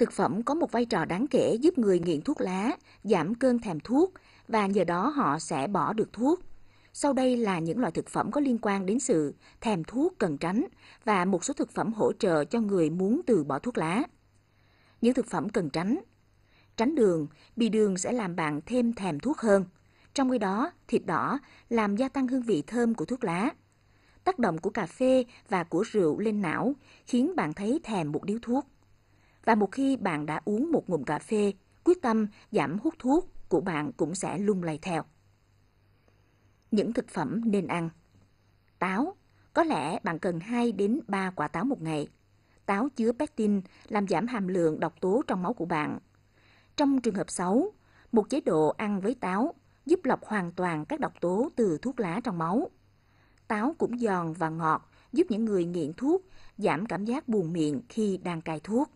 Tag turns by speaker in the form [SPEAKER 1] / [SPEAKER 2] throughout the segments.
[SPEAKER 1] Thực phẩm có một vai trò đáng kể giúp người nghiện thuốc lá giảm cơn thèm thuốc và nhờ đó họ sẽ bỏ được thuốc. Sau đây là những loại thực phẩm có liên quan đến sự thèm thuốc cần tránh và một số thực phẩm hỗ trợ cho người muốn từ bỏ thuốc lá. Những thực phẩm cần tránh Tránh đường, vì đường sẽ làm bạn thêm thèm thuốc hơn. Trong khi đó, thịt đỏ làm gia tăng hương vị thơm của thuốc lá. Tác động của cà phê và của rượu lên não khiến bạn thấy thèm một điếu thuốc. Và một khi bạn đã uống một ngụm cà phê, quyết tâm giảm hút thuốc của bạn cũng sẽ lung lay theo. Những thực phẩm nên ăn Táo Có lẽ bạn cần 2 đến 3 quả táo một ngày. Táo chứa pectin làm giảm hàm lượng độc tố trong máu của bạn. Trong trường hợp xấu, một chế độ ăn với táo giúp lọc hoàn toàn các độc tố từ thuốc lá trong máu. Táo cũng giòn và ngọt, giúp những người nghiện thuốc giảm cảm giác buồn miệng khi đang cai thuốc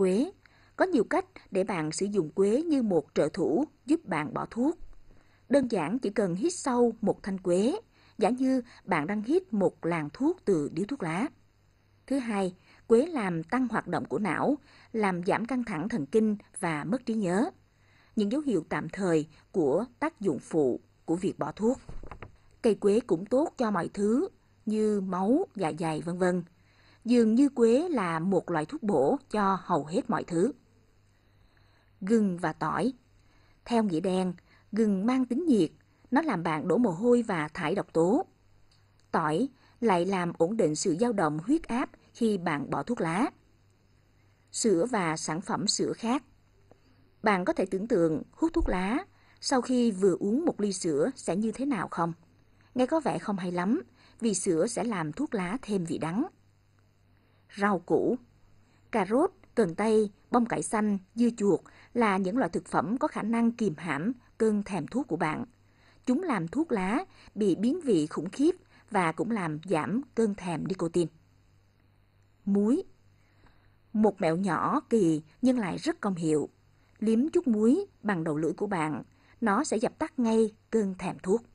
[SPEAKER 1] quế. Có nhiều cách để bạn sử dụng quế như một trợ thủ giúp bạn bỏ thuốc. Đơn giản chỉ cần hít sâu một thanh quế, giả như bạn đang hít một làn thuốc từ điếu thuốc lá. Thứ hai, quế làm tăng hoạt động của não, làm giảm căng thẳng thần kinh và mất trí nhớ. Những dấu hiệu tạm thời của tác dụng phụ của việc bỏ thuốc. Cây quế cũng tốt cho mọi thứ như máu, dạ dày vân vân dường như quế là một loại thuốc bổ cho hầu hết mọi thứ. Gừng và tỏi Theo nghĩa đen, gừng mang tính nhiệt, nó làm bạn đổ mồ hôi và thải độc tố. Tỏi lại làm ổn định sự dao động huyết áp khi bạn bỏ thuốc lá. Sữa và sản phẩm sữa khác Bạn có thể tưởng tượng hút thuốc lá sau khi vừa uống một ly sữa sẽ như thế nào không? Nghe có vẻ không hay lắm, vì sữa sẽ làm thuốc lá thêm vị đắng rau củ. Cà rốt, cần tây, bông cải xanh, dưa chuột là những loại thực phẩm có khả năng kiềm hãm cơn thèm thuốc của bạn. Chúng làm thuốc lá bị biến vị khủng khiếp và cũng làm giảm cơn thèm nicotine. Muối Một mẹo nhỏ kỳ nhưng lại rất công hiệu. Liếm chút muối bằng đầu lưỡi của bạn, nó sẽ dập tắt ngay cơn thèm thuốc.